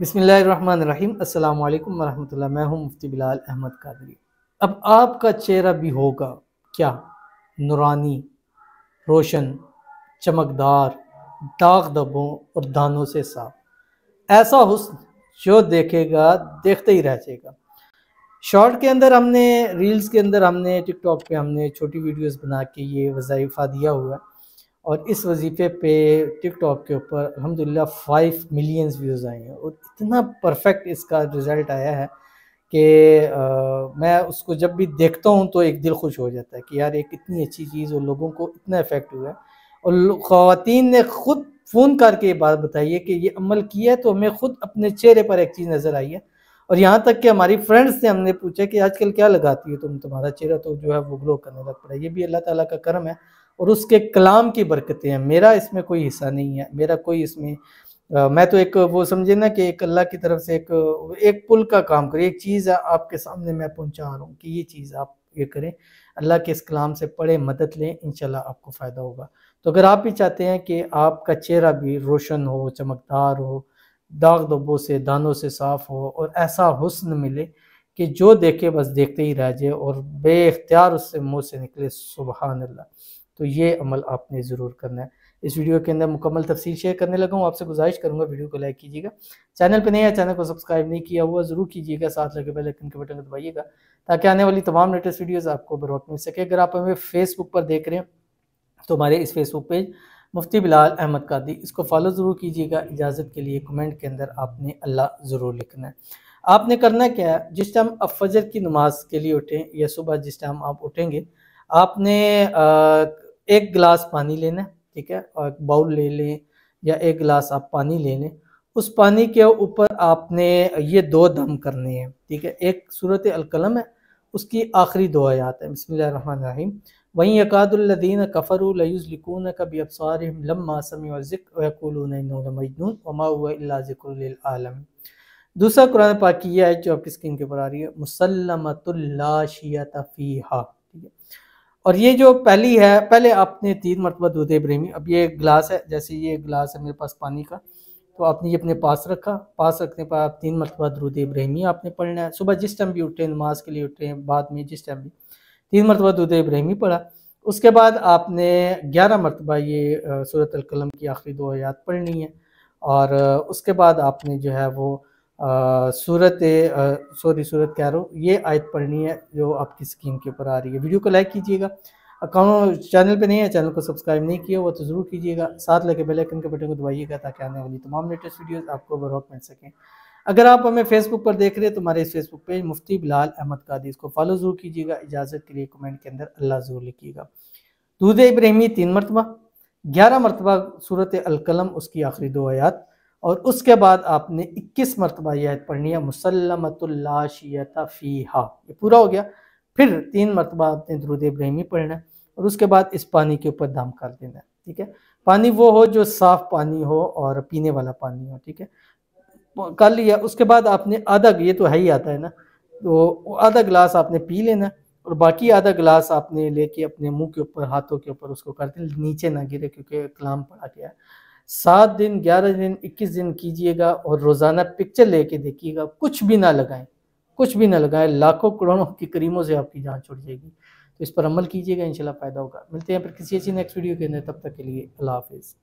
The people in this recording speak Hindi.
बसमीम अल्लाम वरहमल मैं हूं मुफ्ती बिलाल अहमद कादरी अब आपका चेहरा भी होगा क्या नुरानी रोशन चमकदार दाग दबों और दानों से साफ ऐसा हुस्न जो देखेगा देखते ही रह जाएगा शॉर्ट के अंदर हमने रील्स के अंदर हमने टिकटॉक पे हमने छोटी वीडियोस बना के ये वज़ाइफ़ा दिया हुआ है और इस वजीफे पे टिकटॉक के ऊपर अलहमदिल्ला फाइव मिलियंस व्यूज़ आए हैं और इतना परफेक्ट इसका रिज़ल्ट आया है कि मैं उसको जब भी देखता हूँ तो एक दिल खुश हो जाता है कि यार एक इतनी अच्छी चीज़ और लोगों को इतना इफ़ेक्ट हुआ है और ख़वान ने ख़ुद फ़ोन करके ये बात बताई है कि ये अमल किया है तो हमें ख़ुद अपने चेहरे पर एक चीज़ नज़र आई है और यहाँ तक कि हमारी फ्रेंड्स से हमने पूछा कि आजकल क्या लगाती हो तुम तुम्हारा चेहरा तो जो है वो ग्लो करने लग पड़ा ये भी अल्लाह ताला का कर्म है और उसके कलाम की बरकतें हैं मेरा इसमें कोई हिस्सा नहीं है मेरा कोई इसमें आ, मैं तो एक वो समझे ना कि एक अल्लाह की तरफ से एक एक पुल का काम करें एक चीज़ है आपके सामने मैं पहुँचा रहा हूँ कि ये चीज़ आप ये करें अल्लाह के इस कलाम से पढ़े मदद लें इन आपको फ़ायदा होगा तो अगर आप भी चाहते हैं कि आपका चेहरा भी रोशन हो चमकदार हो दाग दबों से दानों से साफ़ हो और ऐसा हुस्न मिले कि जो देखे बस देखते ही रह जाए और बेख्तियार उससे मुंह से निकले सुबहान अल्लाह तो ये अमल आपने ज़रूर करना है इस वीडियो के अंदर मुकम्मल तफसील शेयर करने लगा हूँ आपसे गुजारिश करूँगा वीडियो को लाइक कीजिएगा चैनल पर नहीं आया चैनल को सब्सक्राइब नहीं किया हुआ ज़रूर कीजिएगा साथ लगे पहले लेकिन के बटन को दबाइएगा ताकि आने वाली तमाम लेटेस्ट वीडियोज़ आपको बरवक मिल सके अगर आप हमें फेसबुक पर देख रहे हैं तो हमारे इस फेसबुक पेज मुफ्ती बिलाल अहमद कादी इसको फॉलो ज़रूर कीजिएगा इजाज़त के लिए कमेंट के अंदर आपने अल्लाह ज़रूर लिखना है आपने करना क्या है जिस टाइम आप फजर की नमाज के लिए उठें या सुबह जिस टाइम आप उठेंगे आपने एक गिलास पानी लेना है ठीक है और बाउल ले लें या एक गिलास आप पानी ले लें उस पानी के ऊपर आपने ये दो दम करने हैं ठीक है एक सूरत अलकलम है उसकी आखिरी दो आयात है बसमिल रहीम वहीं अकादुल्लिन कफ़रुलकुन कभी अबसार लम्मा समी दूसरा कुरान पाक यह है जो आपकी स्क्रीन के ऊपर आ रही है मुसलमतुल्लाशियतफ़ीहा ठीक है और ये जो पहली है पहले आपने तीन मरतबा दूध ब्रेमी अब ये ग्लास है जैसे ये ग्लास है मेरे पास पानी का तो आपने ये अपने पास रखा पास रखने पर आप तीन मरतबा दरुद इब्राहिमी आपने पढ़ना है सुबह जिस टाइम भी उठे नमाज के लिए उठे बाद में जिस टाइम भी तीन मरतबा दरुद इब्राहिमी पढ़ा उसके बाद आपने ग्यारह मरतबा ये सूरत अलकलम की आखिरी दो आयात पढ़नी है और उसके बाद आपने जो है वो सूरत सॉरी सूरत कह रहा हूँ ये आयत पढ़नी है जो आपकी स्क्रीन के ऊपर आ रही है वीडियो को लाइक कीजिएगा अकाउंट चैनल पे नहीं है चैनल को सब्सक्राइब नहीं किया वो तो ज़रूर कीजिएगा साथ लगे बेल आइकन के बटन को दबाइएगा ताकि आने वाली तमाम लेटेस्ट वीडियोस आपको बरहक मिल सकें अगर आप हमें फेसबुक पर देख रहे हैं तो हमारे इस फेसबुक पेज मुफ्ती बिलाल अहमद कादी इसको फॉलो ज़रूर कीजिएगा इजाज़त के लिए कमेंट के अंदर अल्लाह ज़रूर लिखिएगा दूध इब्राहिमी तीन मरतबा ग्यारह मरतबा सूरत अलकलम उसकी आखिरी दो आयात और उसके बाद आपने इक्कीस मरतबा यह पढ़नी है मुसलमतुल्ला फ़ी ये पूरा हो गया फिर तीन मरतबा आपने दरूद इब्राहिमी पढ़ना है और उसके बाद इस पानी के ऊपर दम कर देना है ठीक है पानी वो हो जो साफ़ पानी हो और पीने वाला पानी हो ठीक है कर लिया उसके बाद आपने आधा ये तो है ही आता है ना तो आधा गिलास आपने पी लेना और बाकी आधा गिलास आपने लेके अपने मुंह के ऊपर हाथों के ऊपर उसको करते नीचे ना गिरे क्योंकि कलाम पड़ा गया सात दिन ग्यारह दिन इक्कीस दिन कीजिएगा और रोज़ाना पिक्चर लेके देखिएगा कुछ भी ना लगाएं कुछ भी ना लगाए लाखों करोड़ों की करीमों से आपकी जान छुट जाएगी तो इस पर अमल कीजिएगा इंशाल्लाह फ़ायदा होगा मिलते हैं फिर किसी ऐसी नेक्स्ट वीडियो के अंदर तब तक के लिए अल्लाह हाफिज़